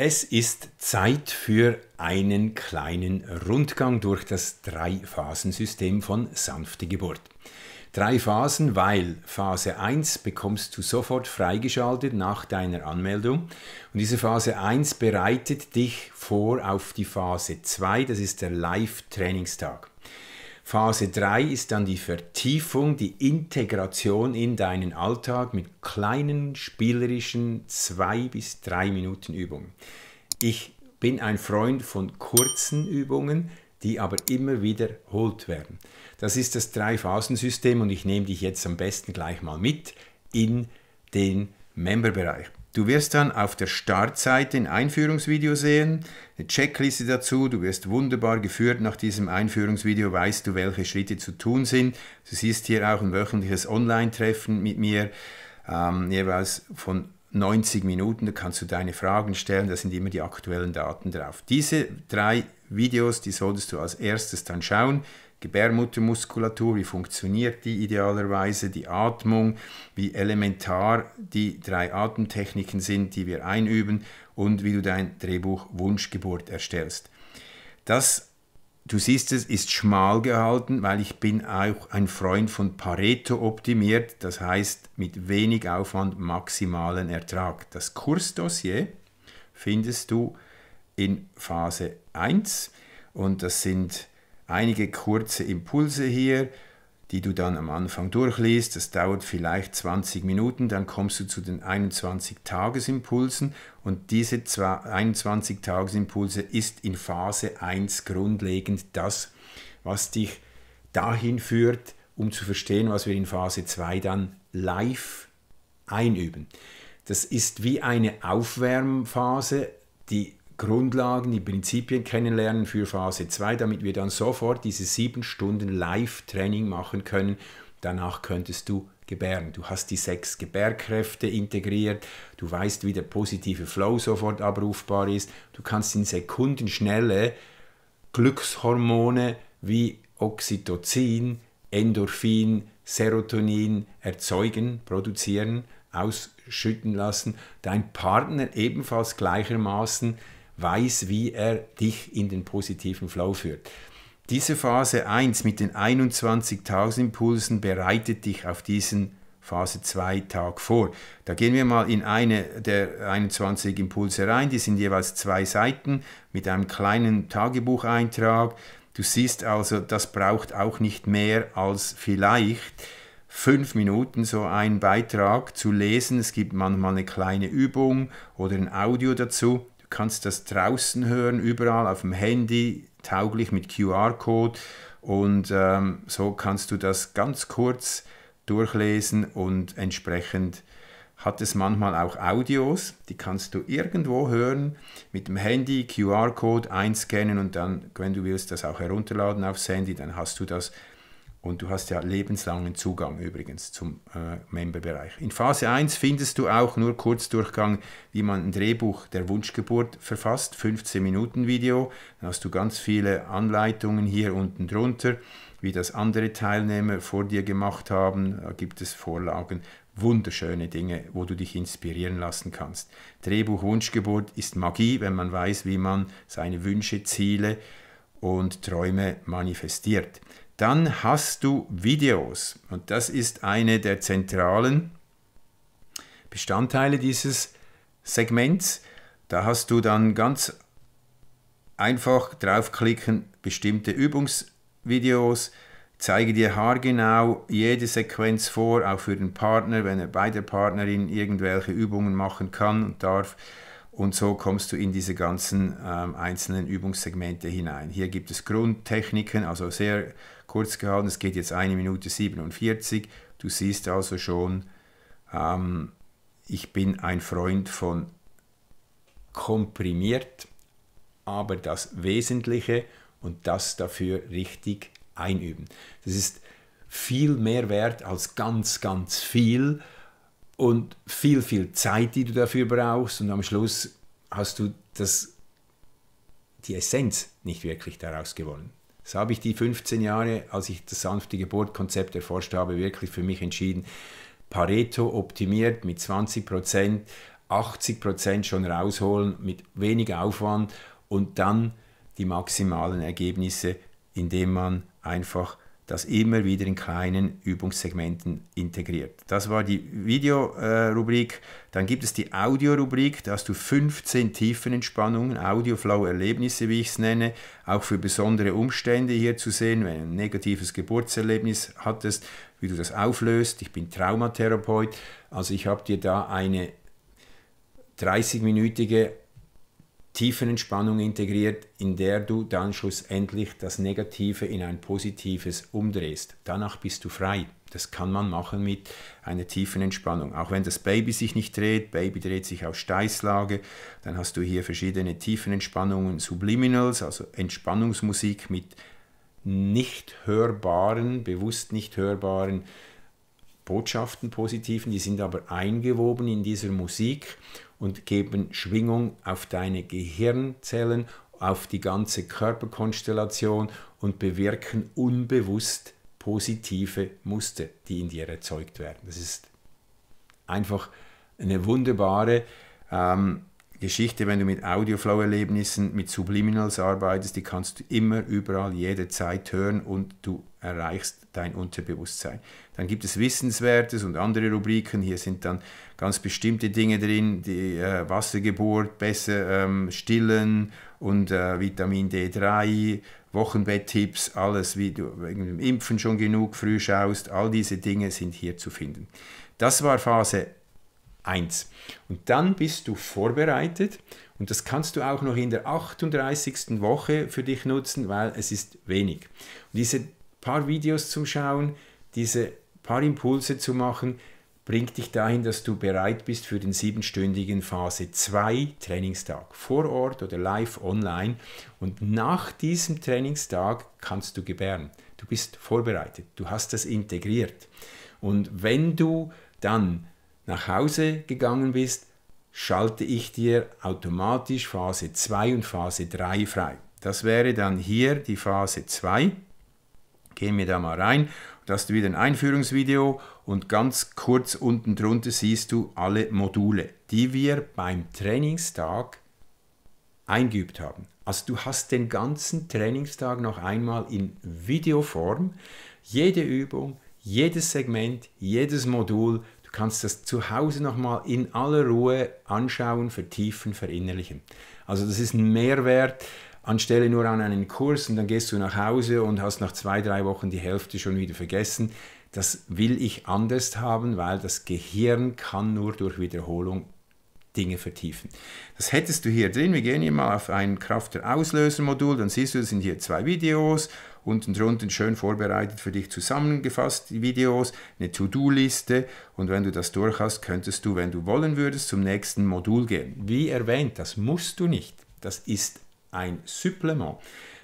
Es ist Zeit für einen kleinen Rundgang durch das Drei-Phasen-System von sanfte Geburt. Drei Phasen, weil Phase 1 bekommst du sofort freigeschaltet nach deiner Anmeldung und diese Phase 1 bereitet dich vor auf die Phase 2, das ist der Live-Trainingstag. Phase 3 ist dann die Vertiefung, die Integration in deinen Alltag mit kleinen spielerischen 2 bis 3 Minuten Übungen. Ich bin ein Freund von kurzen Übungen, die aber immer wiederholt werden. Das ist das Drei-Phasen-System und ich nehme dich jetzt am besten gleich mal mit in den Member-Bereich. Du wirst dann auf der Startseite ein Einführungsvideo sehen, eine Checkliste dazu. Du wirst wunderbar geführt nach diesem Einführungsvideo, weißt du, welche Schritte zu tun sind. Du siehst hier auch ein wöchentliches Online-Treffen mit mir, ähm, jeweils von 90 Minuten. Da kannst du deine Fragen stellen, da sind immer die aktuellen Daten drauf. Diese drei Videos, die solltest du als erstes dann schauen. Gebärmuttermuskulatur, wie funktioniert die idealerweise, die Atmung, wie elementar die drei Atemtechniken sind, die wir einüben und wie du dein Drehbuch Wunschgeburt erstellst. Das, du siehst es, ist schmal gehalten, weil ich bin auch ein Freund von Pareto optimiert, das heißt mit wenig Aufwand maximalen Ertrag. Das Kursdossier findest du in Phase 1 und das sind einige kurze Impulse hier, die du dann am Anfang durchliest. Das dauert vielleicht 20 Minuten, dann kommst du zu den 21 Tagesimpulsen und diese 21 Tagesimpulse ist in Phase 1 grundlegend das, was dich dahin führt, um zu verstehen, was wir in Phase 2 dann live einüben. Das ist wie eine Aufwärmphase, die Grundlagen, die Prinzipien kennenlernen für Phase 2, damit wir dann sofort diese sieben Stunden Live-Training machen können. Danach könntest du gebären. Du hast die sechs Gebärkräfte integriert, du weißt, wie der positive Flow sofort abrufbar ist, du kannst in Sekundenschnelle Glückshormone wie Oxytocin, Endorphin, Serotonin erzeugen, produzieren, ausschütten lassen, dein Partner ebenfalls gleichermaßen weiß, wie er dich in den positiven Flow führt. Diese Phase 1 mit den 21.000 Impulsen bereitet dich auf diesen Phase 2 Tag vor. Da gehen wir mal in eine der 21 Impulse rein. Die sind jeweils zwei Seiten mit einem kleinen Tagebucheintrag. Du siehst also, das braucht auch nicht mehr als vielleicht fünf Minuten so einen Beitrag zu lesen. Es gibt manchmal eine kleine Übung oder ein Audio dazu kannst das draußen hören, überall auf dem Handy, tauglich mit QR-Code. Und ähm, so kannst du das ganz kurz durchlesen und entsprechend hat es manchmal auch Audios, die kannst du irgendwo hören, mit dem Handy QR-Code einscannen und dann, wenn du willst, das auch herunterladen aufs Handy, dann hast du das und du hast ja lebenslangen Zugang übrigens zum äh, Memberbereich. In Phase 1 findest du auch nur kurz Durchgang, wie man ein Drehbuch der Wunschgeburt verfasst, 15 Minuten Video. Dann hast du ganz viele Anleitungen hier unten drunter, wie das andere Teilnehmer vor dir gemacht haben. Da gibt es Vorlagen, wunderschöne Dinge, wo du dich inspirieren lassen kannst. Drehbuch Wunschgeburt ist Magie, wenn man weiß, wie man seine Wünsche, Ziele und Träume manifestiert. Dann hast du Videos und das ist eine der zentralen Bestandteile dieses Segments. Da hast du dann ganz einfach draufklicken, bestimmte Übungsvideos, zeige dir haargenau jede Sequenz vor, auch für den Partner, wenn er bei der Partnerin irgendwelche Übungen machen kann und darf. Und so kommst du in diese ganzen ähm, einzelnen Übungssegmente hinein. Hier gibt es Grundtechniken, also sehr kurz gehalten. Es geht jetzt eine Minute 47. Du siehst also schon, ähm, ich bin ein Freund von komprimiert, aber das Wesentliche und das dafür richtig einüben. Das ist viel mehr wert als ganz, ganz viel und viel, viel Zeit, die du dafür brauchst. Und am Schluss hast du das, die Essenz nicht wirklich daraus gewonnen. Das habe ich die 15 Jahre, als ich das sanfte Geburtkonzept erforscht habe, wirklich für mich entschieden. Pareto optimiert mit 20 80 schon rausholen mit wenig Aufwand und dann die maximalen Ergebnisse, indem man einfach das immer wieder in kleinen Übungssegmenten integriert. Das war die Videorubrik. Dann gibt es die Audiorubrik, da hast du 15 Tiefenentspannungen, Audioflow-Erlebnisse, wie ich es nenne, auch für besondere Umstände hier zu sehen, wenn du ein negatives Geburtserlebnis hattest, wie du das auflöst. Ich bin Traumatherapeut, also ich habe dir da eine 30-minütige Tiefenentspannung integriert, in der du dann schlussendlich das Negative in ein Positives umdrehst. Danach bist du frei. Das kann man machen mit einer tiefen Entspannung. Auch wenn das Baby sich nicht dreht, Baby dreht sich auf Steißlage, dann hast du hier verschiedene Tiefenentspannungen, Subliminals, also Entspannungsmusik mit nicht hörbaren, bewusst nicht hörbaren Botschaften, positiven, die sind aber eingewoben in dieser Musik und geben Schwingung auf deine Gehirnzellen, auf die ganze Körperkonstellation und bewirken unbewusst positive Muster, die in dir erzeugt werden. Das ist einfach eine wunderbare ähm, Geschichte, wenn du mit Audioflow-Erlebnissen, mit Subliminals arbeitest, die kannst du immer, überall, jederzeit hören und du erreichst dein Unterbewusstsein. Dann gibt es Wissenswertes und andere Rubriken. Hier sind dann ganz bestimmte Dinge drin, die äh, Wassergeburt, besser ähm, stillen und äh, Vitamin D3, Wochenbetttipps, alles, wie du wegen dem Impfen schon genug früh schaust. All diese Dinge sind hier zu finden. Das war Phase 1. Und dann bist du vorbereitet und das kannst du auch noch in der 38. Woche für dich nutzen, weil es ist wenig. Und diese paar Videos zum Schauen, diese paar Impulse zu machen, bringt dich dahin, dass du bereit bist für den siebenstündigen Phase 2 Trainingstag, vor Ort oder live online. Und nach diesem Trainingstag kannst du gebären. Du bist vorbereitet, du hast das integriert. Und wenn du dann nach Hause gegangen bist, schalte ich dir automatisch Phase 2 und Phase 3 frei. Das wäre dann hier die Phase 2. Gehen wir da mal rein. Da hast du wieder ein Einführungsvideo und ganz kurz unten drunter siehst du alle Module, die wir beim Trainingstag eingeübt haben. Also du hast den ganzen Trainingstag noch einmal in Videoform. Jede Übung, jedes Segment, jedes Modul Du kannst das zu Hause nochmal in aller Ruhe anschauen, vertiefen, verinnerlichen. Also das ist ein Mehrwert, anstelle nur an einen Kurs und dann gehst du nach Hause und hast nach zwei, drei Wochen die Hälfte schon wieder vergessen. Das will ich anders haben, weil das Gehirn kann nur durch Wiederholung Dinge vertiefen. Das hättest du hier drin. Wir gehen hier mal auf ein Kraft Auslöser Modul, dann siehst du, es sind hier zwei Videos unten drunten schön vorbereitet für dich zusammengefasst, die Videos, eine To-Do-Liste und wenn du das durch hast, könntest du, wenn du wollen würdest, zum nächsten Modul gehen. Wie erwähnt, das musst du nicht. Das ist ein Supplement.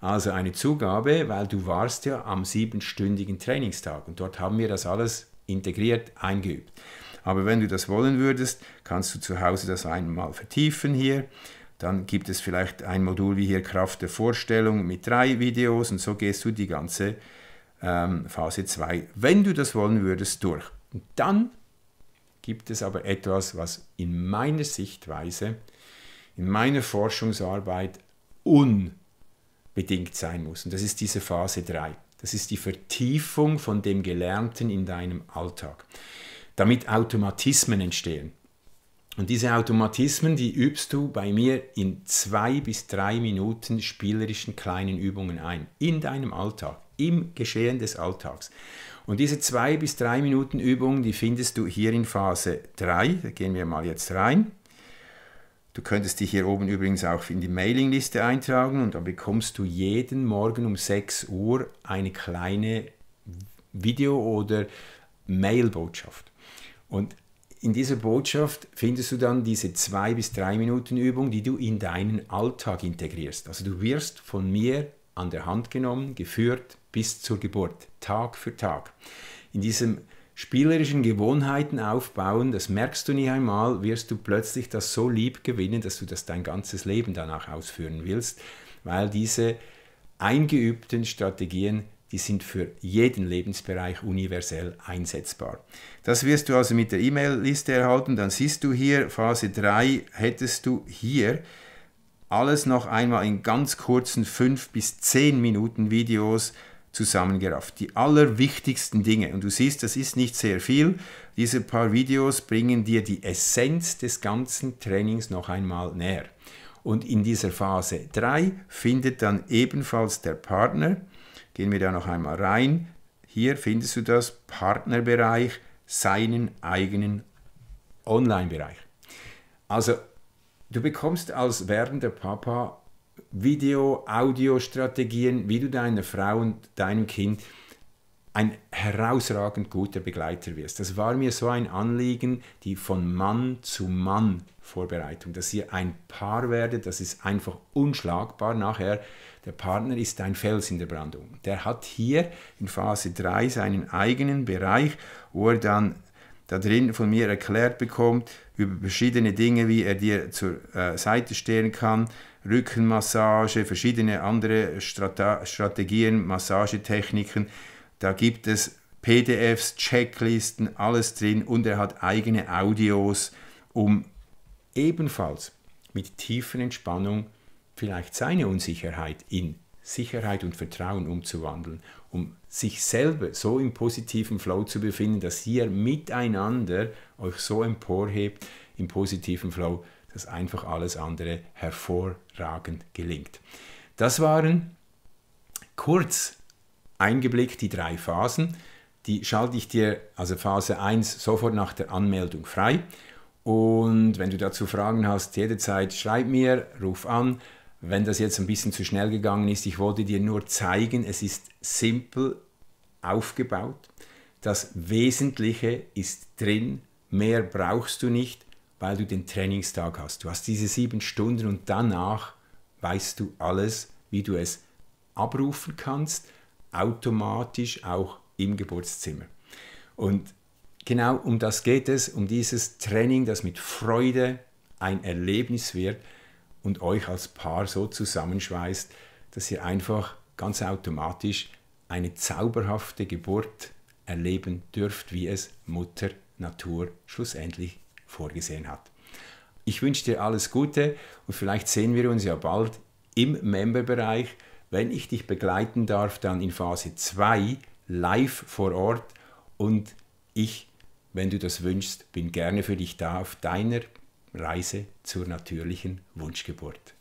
Also eine Zugabe, weil du warst ja am siebenstündigen Trainingstag und dort haben wir das alles integriert eingeübt. Aber wenn du das wollen würdest, kannst du zu Hause das einmal vertiefen hier dann gibt es vielleicht ein Modul wie hier Kraft der Vorstellung mit drei Videos und so gehst du die ganze ähm, Phase 2, wenn du das wollen würdest, durch. Und dann gibt es aber etwas, was in meiner Sichtweise, in meiner Forschungsarbeit unbedingt sein muss. Und das ist diese Phase 3. Das ist die Vertiefung von dem Gelernten in deinem Alltag, damit Automatismen entstehen. Und diese Automatismen, die übst du bei mir in zwei bis drei Minuten spielerischen kleinen Übungen ein. In deinem Alltag, im Geschehen des Alltags. Und diese zwei bis drei Minuten Übungen, die findest du hier in Phase 3. Da gehen wir mal jetzt rein. Du könntest dich hier oben übrigens auch in die Mailingliste eintragen und dann bekommst du jeden Morgen um 6 Uhr eine kleine Video- oder Mailbotschaft. Und in dieser Botschaft findest du dann diese zwei bis drei Minuten Übung, die du in deinen Alltag integrierst. Also du wirst von mir an der Hand genommen, geführt bis zur Geburt, Tag für Tag. In diesem spielerischen Gewohnheiten aufbauen, das merkst du nie einmal, wirst du plötzlich das so lieb gewinnen, dass du das dein ganzes Leben danach ausführen willst, weil diese eingeübten Strategien die sind für jeden Lebensbereich universell einsetzbar. Das wirst du also mit der E-Mail-Liste erhalten. Dann siehst du hier, Phase 3 hättest du hier alles noch einmal in ganz kurzen 5 bis 10 Minuten Videos zusammengerafft. Die allerwichtigsten Dinge. Und du siehst, das ist nicht sehr viel. Diese paar Videos bringen dir die Essenz des ganzen Trainings noch einmal näher. Und in dieser Phase 3 findet dann ebenfalls der Partner, Gehen wir da noch einmal rein. Hier findest du das Partnerbereich, seinen eigenen Online-Bereich. Also du bekommst als werdender Papa Video, Audio-Strategien, wie du deiner Frau und deinem Kind ein herausragend guter Begleiter wirst. Das war mir so ein Anliegen, die von Mann zu Mann Vorbereitung, dass ihr ein Paar werdet, das ist einfach unschlagbar nachher. Der Partner ist ein Fels in der Brandung. Der hat hier in Phase 3 seinen eigenen Bereich, wo er dann da drin von mir erklärt bekommt, über verschiedene Dinge, wie er dir zur äh, Seite stehen kann, Rückenmassage, verschiedene andere Strata Strategien, Massagetechniken. Da gibt es PDFs, Checklisten, alles drin und er hat eigene Audios, um ebenfalls mit tiefer Entspannung vielleicht seine Unsicherheit in Sicherheit und Vertrauen umzuwandeln, um sich selber so im positiven Flow zu befinden, dass ihr miteinander euch so emporhebt im positiven Flow, dass einfach alles andere hervorragend gelingt. Das waren kurz eingeblickt die drei Phasen. Die schalte ich dir, also Phase 1, sofort nach der Anmeldung frei. Und wenn du dazu Fragen hast, jederzeit schreib mir, ruf an. Wenn das jetzt ein bisschen zu schnell gegangen ist, ich wollte dir nur zeigen, es ist simpel aufgebaut. Das Wesentliche ist drin, mehr brauchst du nicht, weil du den Trainingstag hast. Du hast diese sieben Stunden und danach weißt du alles, wie du es abrufen kannst, automatisch auch im Geburtszimmer. Und genau um das geht es, um dieses Training, das mit Freude ein Erlebnis wird und euch als Paar so zusammenschweißt, dass ihr einfach ganz automatisch eine zauberhafte Geburt erleben dürft, wie es Mutter Natur schlussendlich vorgesehen hat. Ich wünsche dir alles Gute und vielleicht sehen wir uns ja bald im Memberbereich. Wenn ich dich begleiten darf, dann in Phase 2 live vor Ort und ich wenn du das wünschst, bin gerne für dich da auf deiner Reise zur natürlichen Wunschgeburt.